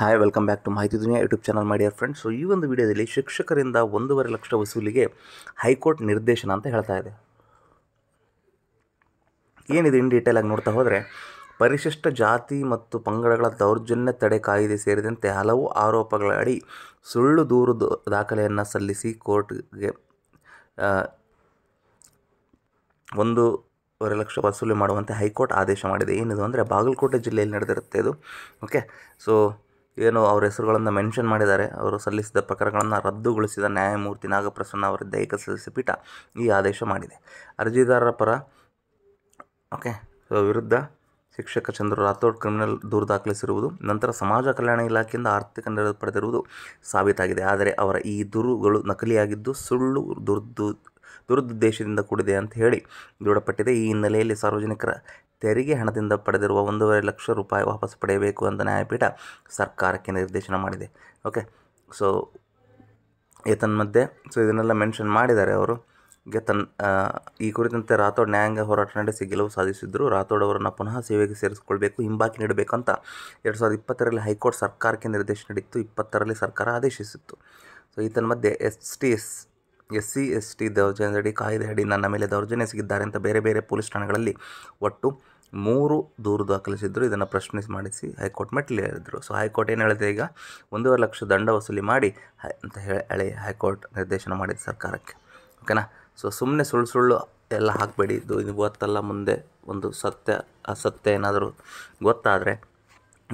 hi welcome back to Mahiti Duniya YouTube channel ಮಾಡಿ friends so ಈ ಒಂದು ವಿಡಿಯೋದಲ್ಲಿ ಶಿಕ್ಷಕರಿಂದ ಒಂದೂವರೆ ಲಕ್ಷ ವಸೂಲಿಗೆ ಹೈಕೋರ್ಟ್ ನಿರ್ದೇಶನ ಅಂತ ಹೇಳ್ತಾ ಇದೆ ಏನಿದೆ ಇನ್ ಆಗಿ ನೋಡ್ತಾ ಹೋದರೆ ಪರಿಶಿಷ್ಟ ಜಾತಿ ಮತ್ತು ಪಂಗಡಗಳ ದೌರ್ಜನ್ಯ ತಡೆ ಕಾಯ್ದೆ ಸೇರಿದಂತೆ ಹಲವು ಆರೋಪಗಳ ಅಡಿ ಸುಳ್ಳು ದೂರು ದಾಖಲೆಯನ್ನು ಸಲ್ಲಿಸಿ ಕೋರ್ಟ್ಗೆ ಒಂದೂವರೆ ಲಕ್ಷ ವಸೂಲಿ ಮಾಡುವಂತೆ ಹೈಕೋರ್ಟ್ ಆದೇಶ ಮಾಡಿದೆ ಏನಿದು ಅಂದರೆ ಬಾಗಲಕೋಟೆ ಜಿಲ್ಲೆಯಲ್ಲಿ ನಡೆದಿರುತ್ತೆ ಇದು ಓಕೆ ಸೊ ಏನು ಅವರ ಹೆಸರುಗಳನ್ನು ಮೆನ್ಷನ್ ಮಾಡಿದ್ದಾರೆ ಅವರು ಸಲ್ಲಿಸಿದ ಪ್ರಕರಣಗಳನ್ನು ರದ್ದುಗೊಳಿಸಿದ ನ್ಯಾಯಮೂರ್ತಿ ನಾಗಪ್ರಸನ್ನ ದೈಹಿಕ ಸದಸ್ಯ ಪೀಠ ಈ ಆದೇಶ ಮಾಡಿದೆ ಅರ್ಜಿದಾರರ ಪರ ಓಕೆ ವಿರುದ್ಧ ಶಿಕ್ಷಕ ಚಂದ್ರ ರಾಥೋಡ್ ಕ್ರಿಮಿನಲ್ ದೂರು ದಾಖಲಿಸಿರುವುದು ನಂತರ ಸಮಾಜ ಕಲ್ಯಾಣ ಇಲಾಖೆಯಿಂದ ಆರ್ಥಿಕ ನೆರವು ಪಡೆದಿರುವುದು ಸಾಬೀತಾಗಿದೆ ಆದರೆ ಅವರ ಈ ದೂರುಗಳು ನಕಲಿಯಾಗಿದ್ದು ಸುಳ್ಳು ದುರ್ದು ದುರುದ್ದೇಶದಿಂದ ಕೂಡಿದೆ ಅಂತ ಹೇಳಿ ದೃಢಪಟ್ಟಿದೆ ಈ ಹಿನ್ನೆಲೆಯಲ್ಲಿ ಸಾರ್ವಜನಿಕರ ತೆರಿಗೆ ಹಣದಿಂದ ಪಡೆದಿರುವ ಒಂದೂವರೆ ಲಕ್ಷ ರೂಪಾಯಿ ವಾಪಸ್ ಪಡೆಯಬೇಕು ಅಂತ ನ್ಯಾಯಪೀಠ ಸರ್ಕಾರಕ್ಕೆ ನಿರ್ದೇಶನ ಮಾಡಿದೆ ಓಕೆ ಸೊ ಮಧ್ಯೆ ಸೊ ಇದನ್ನೆಲ್ಲ ಮೆನ್ಷನ್ ಮಾಡಿದ್ದಾರೆ ಅವರು ಗೆ ತನ್ನ ಈ ಕುರಿತಂತೆ ರಾಥೋಡ್ ನ್ಯಾಯಾಂಗ ಹೋರಾಟ ನಡೆಸಿ ಗೆಲುವು ಸಾಧಿಸಿದ್ದರು ರಾಥೋಡ್ ಅವರನ್ನು ಪುನಃ ಸೇವೆಗೆ ಸೇರಿಸಿಕೊಳ್ಬೇಕು ಹಿಂಬಾಕಿ ನೀಡಬೇಕು ಅಂತ ಎರಡು ಸಾವಿರದ ಇಪ್ಪತ್ತರಲ್ಲಿ ಹೈಕೋರ್ಟ್ ಸರ್ಕಾರಕ್ಕೆ ನಿರ್ದೇಶನ ನೀಡಿತ್ತು ಇಪ್ಪತ್ತರಲ್ಲಿ ಸರ್ಕಾರ ಆದೇಶಿಸಿತ್ತು ಸೊ ಈತನ ಮಧ್ಯೆ S T S S C S T ದೌರ್ಜನ್ಯದಡಿ ಕಾಯ್ದೆಯಡಿ ನನ್ನ ಮೇಲೆ ದೌರ್ಜನ್ಯ ಸಿಗಿದ್ದಾರೆ ಅಂತ ಬೇರೆ ಬೇರೆ ಪೊಲೀಸ್ ಠಾಣೆಗಳಲ್ಲಿ ಒಟ್ಟು ಮೂರು ದೂರು ದಾಖಲಿಸಿದ್ರು ಇದನ್ನು ಪ್ರಶ್ನಿಸಿ ಮಾಡಿಸಿ ಹೈಕೋರ್ಟ್ ಮೆಟ್ಟಿಲೇರಿದ್ರು ಸೊ ಹೈಕೋರ್ಟ್ ಏನು ಹೇಳಿದೆ ಈಗ ಒಂದೂವರೆ ಲಕ್ಷ ದಂಡ ವಸೂಲಿ ಮಾಡಿ ಅಂತ ಹೇಳಿ ಹೈಕೋರ್ಟ್ ನಿರ್ದೇಶನ ಮಾಡಿದೆ ಸರ್ಕಾರಕ್ಕೆ ಓಕೆನಾ ಸೊ ಸುಮ್ಮನೆ ಸುಳ್ಳು ಸುಳ್ಳು ಎಲ್ಲ ಹಾಕಬೇಡಿ ಇದು ಗೊತ್ತಲ್ಲ ಮುಂದೆ ಒಂದು ಸತ್ಯ ಅಸತ್ಯ ಏನಾದರೂ ಗೊತ್ತಾದರೆ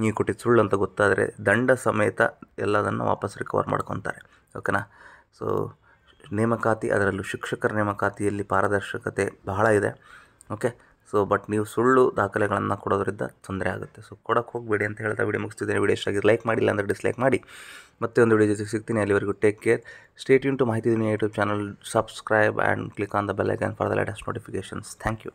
ನೀವು ಕೊಟ್ಟಿದ್ದು ಸುಳ್ಳು ಅಂತ ಗೊತ್ತಾದರೆ ದಂಡ ಸಮೇತ ಎಲ್ಲದನ್ನು ವಾಪಸ್ ರಿಕವರ್ ಮಾಡ್ಕೊತಾರೆ ಓಕೆನಾ ಸೊ ನೇಮಕಾತಿ ಅದರಲ್ಲೂ ಶಿಕ್ಷಕರ ನೇಮಕಾತಿಯಲ್ಲಿ ಪಾರದರ್ಶಕತೆ ಬಹಳ ಇದೆ ಓಕೆ ಸೊ ಬಟ್ ನೀವು ಸುಳ್ಳು ದಾಖಲೆಗಳನ್ನು ಕೊಡೋದ್ರಿಂದ ತೊಂದರೆ ಆಗುತ್ತೆ ಸೊ ಕೊಡೋಕ್ಕೆ ಹೋಗಬೇಡಿ ಅಂತ ಹೇಳ್ತಾ ವಿಡಿಯೋ ಮುಗಿಸ್ತಿದ್ದೇನೆ ವಿಡಿಯೋ ಇಷ್ಟ ಲೈಕ್ ಮಾಡಿಲ್ಲ ಅಂದರೆ ಡಿಸ್ಲೈಕ್ ಮಾಡಿ ಮತ್ತೆ ಒಂದು ವಿಡಿಯೋ ಜೊತೆಗೆ ಸಿಗ್ತೀನಿ ಅಲ್ಲಿವರೆಗೂ take care state in to Mahiti YouTube channel subscribe and click on the bell icon for the latest notifications thank you